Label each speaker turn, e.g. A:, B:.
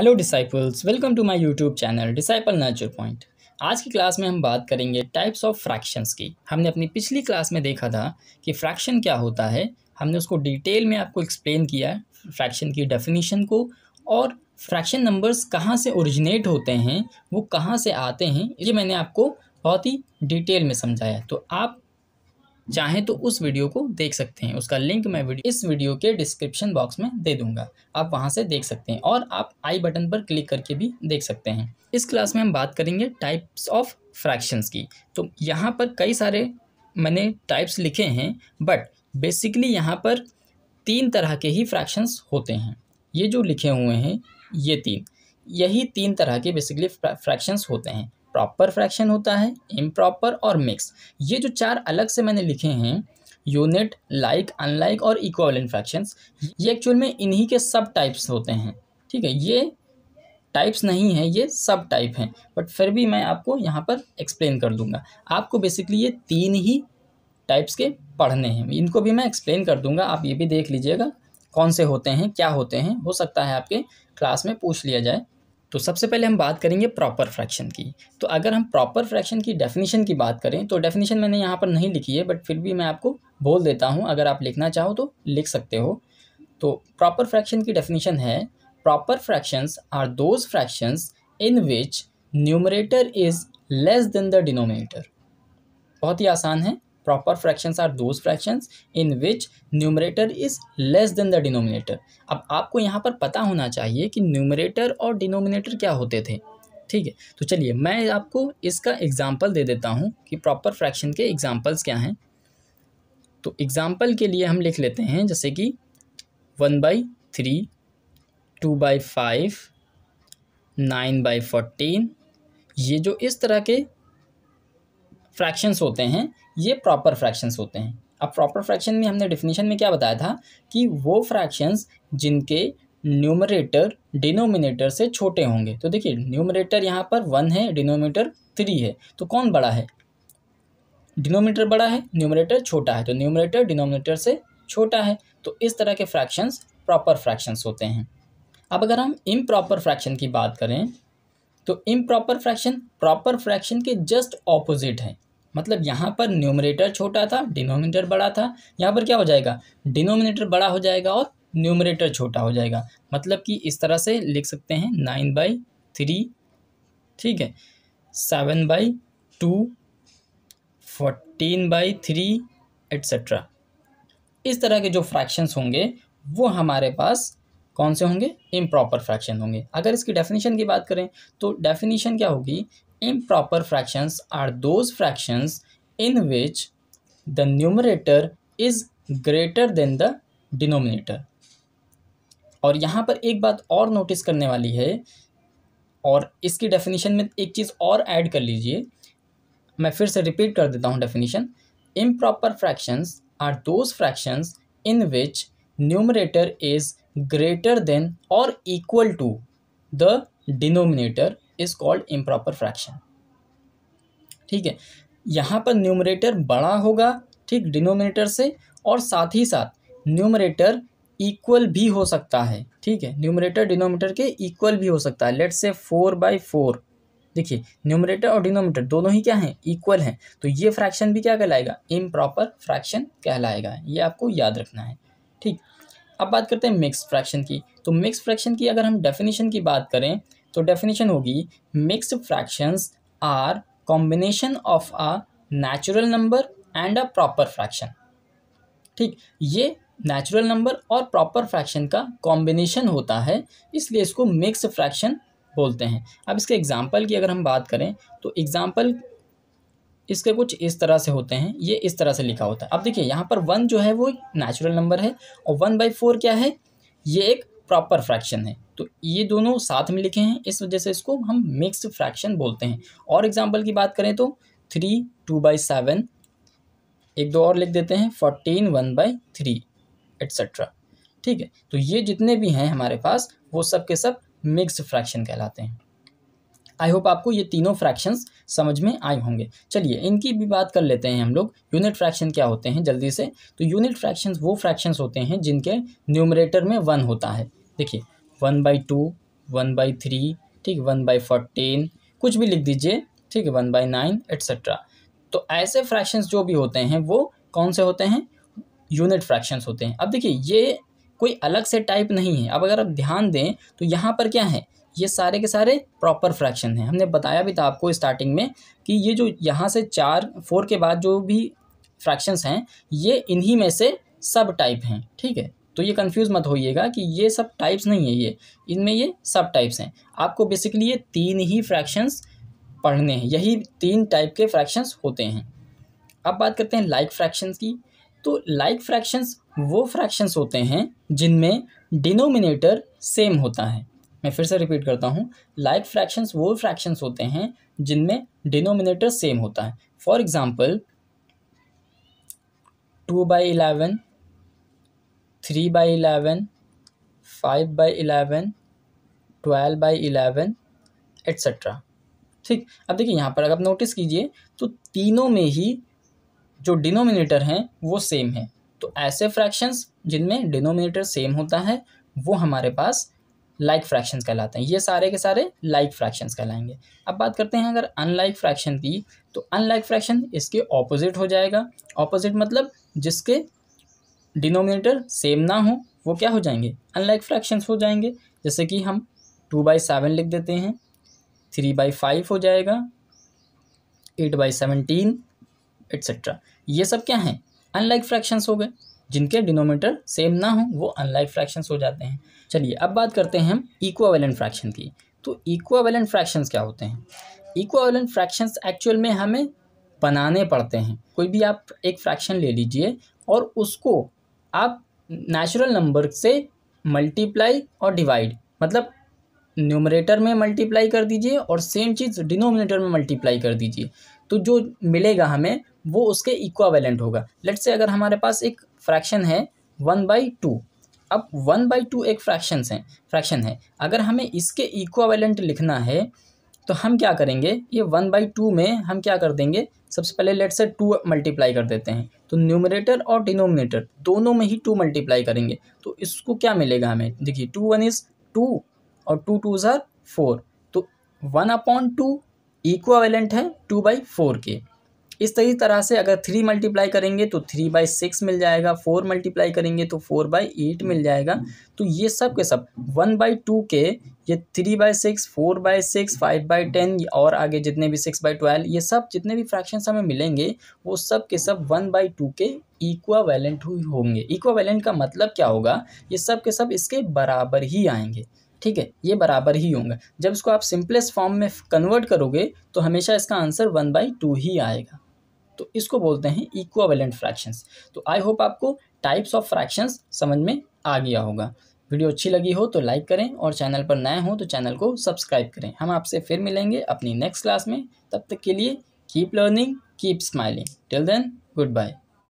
A: Hello disciples welcome to my YouTube channel disciple nature point आज की class में हम बात करेंगे टाइप्स ऑफ फ्रैक्शंस की हमने अपनी पिछली क्लास में देखा था कि फ्रैक्शन क्या होता है हमने उसको डिटेल में आपको एक्सप्लेन किया फ्रैक्शन की डेफिनेशन को और फ्रैक्शन नंबर्स कहाँ से ओरिजिनेट होते हैं वो कहाँ से आते हैं ये मैंने आपको बहुत ही डिटेल में समझाया तो आप चाहें तो उस वीडियो को देख सकते हैं उसका लिंक मैं वीडियो, इस वीडियो के डिस्क्रिप्शन बॉक्स में दे दूंगा आप वहां से देख सकते हैं और आप आई बटन पर क्लिक करके भी देख सकते हैं इस क्लास में हम बात करेंगे टाइप्स ऑफ फ्रैक्शंस की तो यहाँ पर कई सारे मैंने टाइप्स लिखे हैं बट बेसिकली यहाँ पर तीन तरह के ही फ्रैक्शंस होते हैं ये जो लिखे हुए हैं ये तीन यही तीन तरह के बेसिकली फ्रैक्शंस होते हैं प्रॉपर फ्रैक्शन होता है इम्प्रॉपर और मिक्स ये जो चार अलग से मैंने लिखे हैं यूनिट लाइक अनलाइक और इक्वलेंट फ्रैक्शंस ये एक्चुअल में इन्हीं के सब टाइप्स होते हैं ठीक है ये टाइप्स नहीं हैं ये सब टाइप हैं बट फिर भी मैं आपको यहाँ पर एक्सप्लेन कर दूंगा आपको बेसिकली ये तीन ही टाइप्स के पढ़ने हैं इनको भी मैं एक्सप्लेन कर दूंगा आप ये भी देख लीजिएगा कौन से होते हैं क्या होते हैं हो सकता है आपके क्लास में पूछ लिया जाए तो सबसे पहले हम बात करेंगे प्रॉपर फ्रैक्शन की तो अगर हम प्रॉपर फ्रैक्शन की डेफिनेशन की बात करें तो डेफिनेशन मैंने यहाँ पर नहीं लिखी है बट फिर भी मैं आपको बोल देता हूँ अगर आप लिखना चाहो तो लिख सकते हो तो प्रॉपर फ्रैक्शन की डेफिनेशन है proper fractions are those fractions in which numerator is less than the denominator बहुत ही आसान है proper fractions are those fractions in which numerator is less than the denominator अब आपको यहाँ पर पता होना चाहिए कि न्यूमरेटर और डिनोमिनेटर क्या होते थे ठीक है तो चलिए मैं आपको इसका एग्ज़ाम्पल दे देता हूँ कि प्रॉपर फ्रैक्शन के एग्ज़ाम्पल्स क्या हैं तो एग्ज़ाम्पल के लिए हम लिख लेते हैं जैसे कि one by three two by five nine by fourteen ये जो इस तरह के फ्रैक्शंस होते हैं ये प्रॉपर फ्रैक्शंस होते हैं अब प्रॉपर फ्रैक्शन में हमने डिफिनीशन में क्या बताया था कि वो फ्रैक्शंस जिनके न्यूमरेटर डिनोमिनेटर से छोटे होंगे तो देखिए न्यूमरेटर यहाँ पर वन है डिनोमीटर थ्री है तो कौन बड़ा है डिनोमीटर बड़ा है न्यूमरेटर छोटा है तो न्यूमरेटर डिनोमिनेटर से छोटा है तो इस तरह के फ्रैक्शंस प्रॉपर फ्रैक्शंस होते हैं अब अगर हम इम प्रॉपर फ्रैक्शन की बात करें तो improper fraction proper fraction के जस्ट ऑपोजिट है मतलब यहाँ पर न्यूमरेटर छोटा था डिनोमिनेटर बड़ा था यहाँ पर क्या हो जाएगा डिनोमिनेटर बड़ा हो जाएगा और न्यूमरेटर छोटा हो जाएगा मतलब कि इस तरह से लिख सकते हैं नाइन बाई थ्री ठीक है seven by two fourteen by three etcetera इस तरह के जो फ्रैक्शंस होंगे वो हमारे पास कौन से होंगे इम्प्रॉपर फ्रैक्शन होंगे अगर इसकी डेफिनेशन की बात करें तो डेफिनेशन क्या होगी Improper fractions are those fractions in which the numerator is greater than the denominator. और यहाँ पर एक बात और नोटिस करने वाली है और इसकी डेफिनेशन में एक चीज़ और ऐड कर लीजिए मैं फिर से रिपीट कर देता हूँ definition improper fractions are those fractions in which numerator is greater than or equal to the denominator is called improper fraction ठीक है यहाँ पर न्यूमरेटर बड़ा होगा ठीक डिनोमिनेटर से और साथ ही साथ न्यूमरेटर इक्वल भी हो सकता है ठीक है न्यूमरेटर डिनोमीटर के इक्वल भी हो सकता है let's say four by four देखिए न्यूमरेटर और डिनोमीटर दोनों ही क्या हैं इक्वल हैं तो ये फ्रैक्शन भी क्या कहलाएगा इम प्रॉपर फ्रैक्शन कहलाएगा ये आपको याद रखना है ठीक अब बात करते हैं मिक्स फ्रैक्शन की तो मिक्स फ्रैक्शन की अगर हम डेफिनेशन की बात करें तो डेफिनेशन होगी mixed fractions are combination of a natural number and a proper fraction ठीक ये नेचुरल नंबर और प्रॉपर फ्रैक्शन का कॉम्बिनेशन होता है इसलिए इसको मिक्स फ्रैक्शन बोलते हैं अब इसके एग्जाम्पल की अगर हम बात करें तो एग्जाम्पल इसके कुछ इस तरह से होते हैं ये इस तरह से लिखा होता है अब देखिए यहाँ पर वन जो है वो नेचुरल नंबर है और वन बाई फोर क्या है ये एक प्रॉपर फ्रैक्शन है तो ये दोनों साथ में लिखे हैं इस वजह से इसको हम मिक्स फ्रैक्शन बोलते हैं और एग्जाम्पल की बात करें तो थ्री टू बाई सेवन एक दो और लिख देते हैं fourteen one by three etcetera ठीक है तो ये जितने भी हैं हमारे पास वो सब के सब मिक्स फ्रैक्शन कहलाते हैं आई होप आपको ये तीनों फ्रैक्शंस समझ में आए होंगे चलिए इनकी भी बात कर लेते हैं हम लोग यूनिट फ्रैक्शन क्या होते हैं जल्दी से तो यूनिट फ्रैक्शंस वो फ्रैक्शंस होते हैं जिनके न्यूमरेटर में वन होता है देखिए one by two one by three ठीक वन बाई फोर्टीन कुछ भी लिख दीजिए ठीक है वन बाई नाइन एट्सट्रा तो ऐसे फ्रैक्शंस जो भी होते हैं वो कौन से होते हैं यूनिट फ्रैक्शंस होते हैं अब देखिए ये कोई अलग से टाइप नहीं है अब अगर आप ध्यान दें तो यहाँ पर क्या है ये सारे के सारे प्रॉपर फ्रैक्शन हैं हमने बताया भी था आपको स्टार्टिंग में कि ये जो यहाँ से चार फोर के बाद जो भी फ्रैक्शंस हैं ये इन्हीं में से सब टाइप हैं ठीक है तो ये कंफ्यूज मत होइएगा कि ये सब टाइप्स नहीं है ये इनमें ये सब टाइप्स हैं आपको बेसिकली ये तीन ही फ्रैक्शंस पढ़ने हैं यही तीन टाइप के फ्रैक्शंस होते हैं अब बात करते हैं लाइक like फ्रैक्शंस की तो लाइक like फ्रैक्शंस वो फ्रैक्शंस होते हैं जिनमें डिनोमिनेटर सेम होता है मैं फिर से रिपीट करता हूँ लाइक फ्रैक्शंस वो फ्रैक्शंस होते हैं जिनमें डिनोमिनेटर सेम होता है for example two by eleven three by eleven five by eleven twelve by eleven etcetera ठीक अब देखिए यहाँ पर अगर आप नोटिस कीजिए तो तीनों में ही जो डिनोमिनेटर हैं वो सेम है तो ऐसे फ्रैक्शंस जिनमें डिनोमिनेटर सेम होता है वो हमारे पास लाइक फ्रैक्शंस कहलाते हैं ये सारे के सारे लाइक फ्रैक्शंस कहलाएंगे अब बात करते हैं अगर अनलाइक फ्रैक्शन की तो अनलाइक फ्रैक्शन इसके ऑपोजिट हो जाएगा ऑपोजिट मतलब जिसके डिनोमिनेटर सेम ना हो वो क्या हो जाएंगे अनलाइक फ्रैक्शंस हो जाएंगे जैसे कि हम टू बाई सेवन लिख देते हैं थ्री बाई फाइव हो जाएगा एट बाई सेवनटीन एट्सट्रा ये सब क्या हैं अनलाइक फ्रैक्शंस हो गए जिनके डिनोमिनेटर सेम ना हो वो अनलाइक फ्रैक्शंस हो जाते हैं चलिए अब बात करते हैं हम इक्वावेलेंट फ्रैक्शन की तो इक्वावेलेंट फ्रैक्शंस क्या होते हैं इक्वावेलेंट फ्रैक्शंस एक्चुअल में हमें बनाने पड़ते हैं कोई भी आप एक फ्रैक्शन ले लीजिए और उसको आप नेचुरल नंबर से मल्टीप्लाई और डिवाइड मतलब न्यूमरेटर में मल्टीप्लाई कर दीजिए और सेम चीज़ डिनोमिनेटर में मल्टीप्लाई कर दीजिए तो जो मिलेगा हमें वो उसके इक्वावेलेंट होगा लेट से अगर हमारे पास एक फ्रैक्शन है वन बाई टू अब वन बाई टू एक फ्रैक्शन है फ्रैक्शन है अगर हमें इसके इक्वावेलेंट लिखना है तो हम क्या करेंगे ये वन बाई टू में हम क्या कर देंगे सबसे पहले लेट से टू मल्टीप्लाई कर देते हैं तो न्यूमरेटर और डिनोमिनेटर दोनों में ही टू मल्टीप्लाई करेंगे तो इसको क्या मिलेगा हमें देखिए टू वन इज़ टू और टू टू ज़ार फोर तो वन अपॉन टू इक्वावेलेंट है टू बाई फोर के इस तरी तरह से अगर थ्री मल्टीप्लाई करेंगे तो थ्री बाई सिक्स मिल जाएगा फोर मल्टीप्लाई करेंगे तो फोर बाई एट मिल जाएगा तो ये सब के सब वन बाई टू के ये three by six four by six five by ten और आगे जितने भी सिक्स बाई ट्वेल्व ये सब जितने भी फ्रैक्शन हमें मिलेंगे वो सब के सब वन बाई टू के इक्वावेलेंट हुई होंगे इक्वावेलेंट का मतलब क्या होगा ये सब के सब इसके बराबर ही आएंगे ठीक है ये बराबर ही होंगे जब इसको आप सिंपलेस्ट फॉर्म में कन्वर्ट करोगे तो हमेशा इसका आंसर वन बाई टू ही आएगा तो इसको बोलते हैं इक्वावेलेंट फ्रैक्शंस तो आई होप आपको टाइप्स ऑफ फ्रैक्शंस समझ में आ गया होगा वीडियो अच्छी लगी हो तो लाइक करें और चैनल पर नए हो तो चैनल को सब्सक्राइब करें हम आपसे फिर मिलेंगे अपनी नेक्स्ट क्लास में तब तक के लिए keep learning keep smiling till then good bye